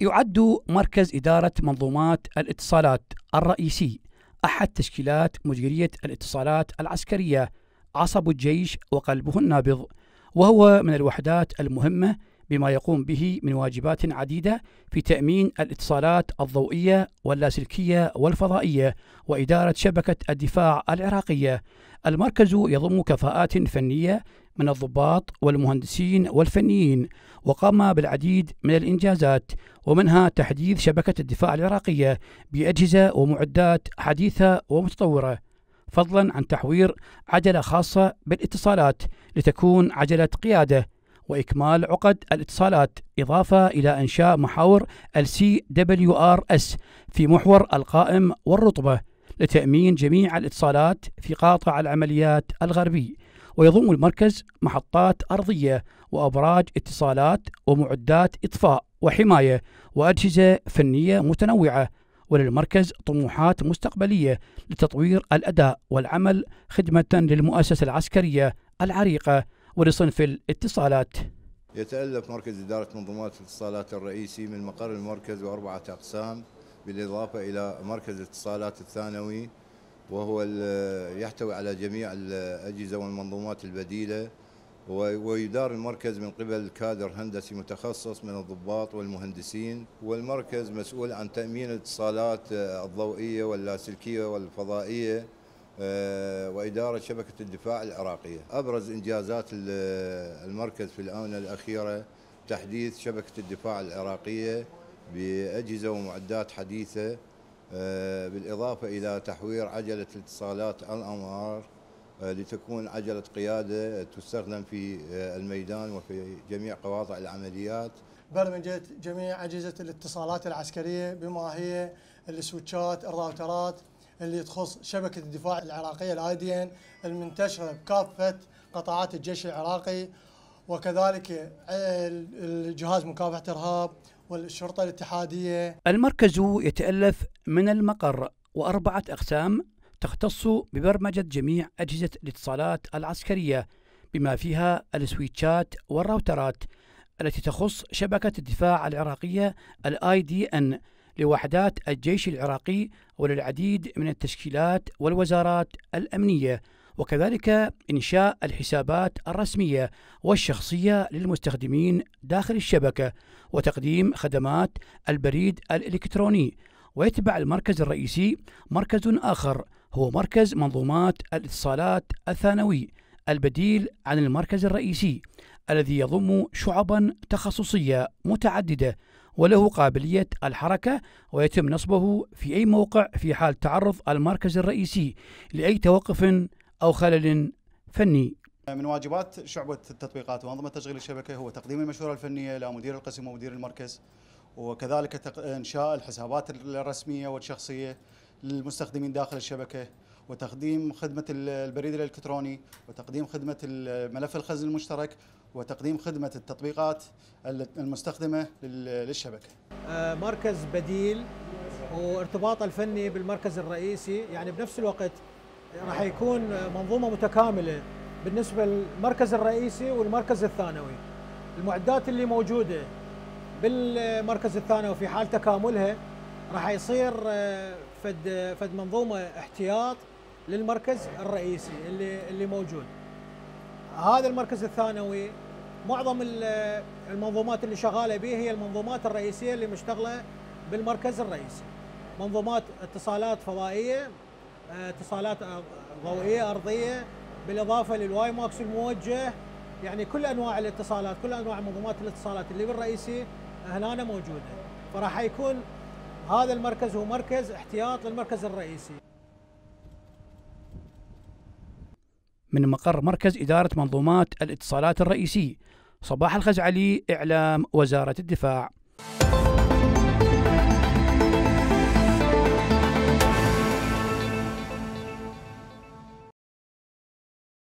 يعد مركز إدارة منظومات الاتصالات الرئيسي أحد تشكيلات مديرية الاتصالات العسكرية عصب الجيش وقلبه النابض وهو من الوحدات المهمة بما يقوم به من واجبات عديدة في تأمين الاتصالات الضوئية واللاسلكية والفضائية وإدارة شبكة الدفاع العراقية. المركز يضم كفاءات فنية من الضباط والمهندسين والفنيين وقام بالعديد من الإنجازات ومنها تحديث شبكة الدفاع العراقية بأجهزة ومعدات حديثة ومتطورة. فضلا عن تحوير عجله خاصه بالاتصالات لتكون عجله قياده وإكمال عقد الاتصالات إضافة إلى إنشاء محاور السي دبليو ار اس في محور القائم والرطبة لتأمين جميع الاتصالات في قاطع العمليات الغربي ويضم المركز محطات أرضية وأبراج اتصالات ومعدات إطفاء وحماية وأجهزة فنية متنوعة وللمركز طموحات مستقبلية لتطوير الأداء والعمل خدمة للمؤسسة العسكرية العريقة ولصنف الاتصالات يتألف مركز إدارة منظومات الاتصالات الرئيسي من مقر المركز وأربعة أقسام بالإضافة إلى مركز الاتصالات الثانوي وهو يحتوي على جميع الأجهزة والمنظومات البديلة ويدار المركز من قبل كادر هندسي متخصص من الضباط والمهندسين والمركز مسؤول عن تأمين الاتصالات الضوئية واللاسلكية والفضائية آه، وإدارة شبكة الدفاع العراقية أبرز إنجازات المركز في الآونة الأخيرة تحديث شبكة الدفاع العراقية بأجهزة ومعدات حديثة آه، بالإضافة إلى تحوير عجلة الاتصالات الأمار آه، لتكون عجلة قيادة تستخدم في الميدان وفي جميع قواطع العمليات برمجت جميع أجهزة الاتصالات العسكرية بما هي السويتشات الراوترات اللي تخص شبكة الدفاع العراقية الاي دي ان المنتشرة بكافة قطاعات الجيش العراقي وكذلك الجهاز مكافحة الإرهاب والشرطة الاتحادية المركز يتألف من المقر وأربعة أقسام تختص ببرمجة جميع أجهزة الاتصالات العسكرية بما فيها السويتشات والراوترات التي تخص شبكة الدفاع العراقية الاي دي ان لوحدات الجيش العراقي وللعديد من التشكيلات والوزارات الأمنية وكذلك إنشاء الحسابات الرسمية والشخصية للمستخدمين داخل الشبكة وتقديم خدمات البريد الإلكتروني ويتبع المركز الرئيسي مركز آخر هو مركز منظومات الاتصالات الثانوي البديل عن المركز الرئيسي الذي يضم شعبا تخصصية متعددة وله قابلية الحركة ويتم نصبه في أي موقع في حال تعرض المركز الرئيسي لأي توقف أو خلل فني من واجبات شعبة التطبيقات وأنظمة تشغيل الشبكة هو تقديم المشورة الفنية لمدير القسم ومدير المركز وكذلك إنشاء الحسابات الرسمية والشخصية للمستخدمين داخل الشبكة وتقديم خدمة البريد الإلكتروني وتقديم خدمة ملف الخزن المشترك وتقديم خدمة التطبيقات المستخدمة للشبكة آه، مركز بديل وارتباط الفني بالمركز الرئيسي يعني بنفس الوقت راح يكون منظومة متكاملة بالنسبة للمركز الرئيسي والمركز الثانوي المعدات اللي موجودة بالمركز الثانوي في حال تكاملها راح يصير آه، فد فد منظومه احتياط للمركز الرئيسي اللي اللي موجود هذا المركز الثانوي معظم المنظومات اللي شغاله به هي المنظومات الرئيسيه اللي مشتغله بالمركز الرئيسي منظومات اتصالات فضائيه اتصالات ضوئيه ارضيه بالاضافه للواي ماكس الموجه يعني كل انواع الاتصالات كل انواع منظومات الاتصالات اللي بالرئيسي هنا موجوده فراح يكون هذا المركز هو مركز احتياط للمركز الرئيسي من مقر مركز إدارة منظومات الاتصالات الرئيسي صباح الخزعلي إعلام وزارة الدفاع